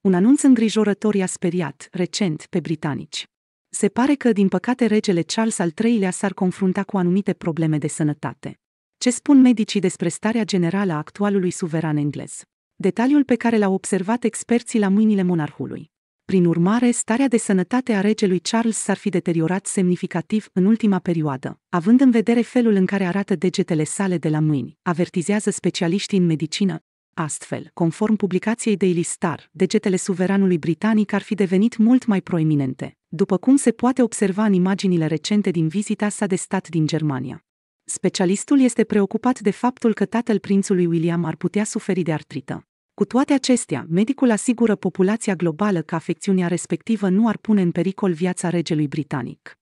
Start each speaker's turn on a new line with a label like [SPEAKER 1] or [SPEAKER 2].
[SPEAKER 1] Un anunț îngrijorător i-a speriat, recent, pe britanici. Se pare că, din păcate, regele Charles al III-lea s-ar confrunta cu anumite probleme de sănătate. Ce spun medicii despre starea generală a actualului suveran englez? Detaliul pe care l-au observat experții la mâinile monarhului. Prin urmare, starea de sănătate a regelui Charles s-ar fi deteriorat semnificativ în ultima perioadă, având în vedere felul în care arată degetele sale de la mâini, avertizează specialiștii în medicină. Astfel, conform publicației Daily Star, degetele suveranului britanic ar fi devenit mult mai proeminente, după cum se poate observa în imaginile recente din vizita sa de stat din Germania. Specialistul este preocupat de faptul că tatăl prințului William ar putea suferi de artrită. Cu toate acestea, medicul asigură populația globală că afecțiunea respectivă nu ar pune în pericol viața regelui britanic.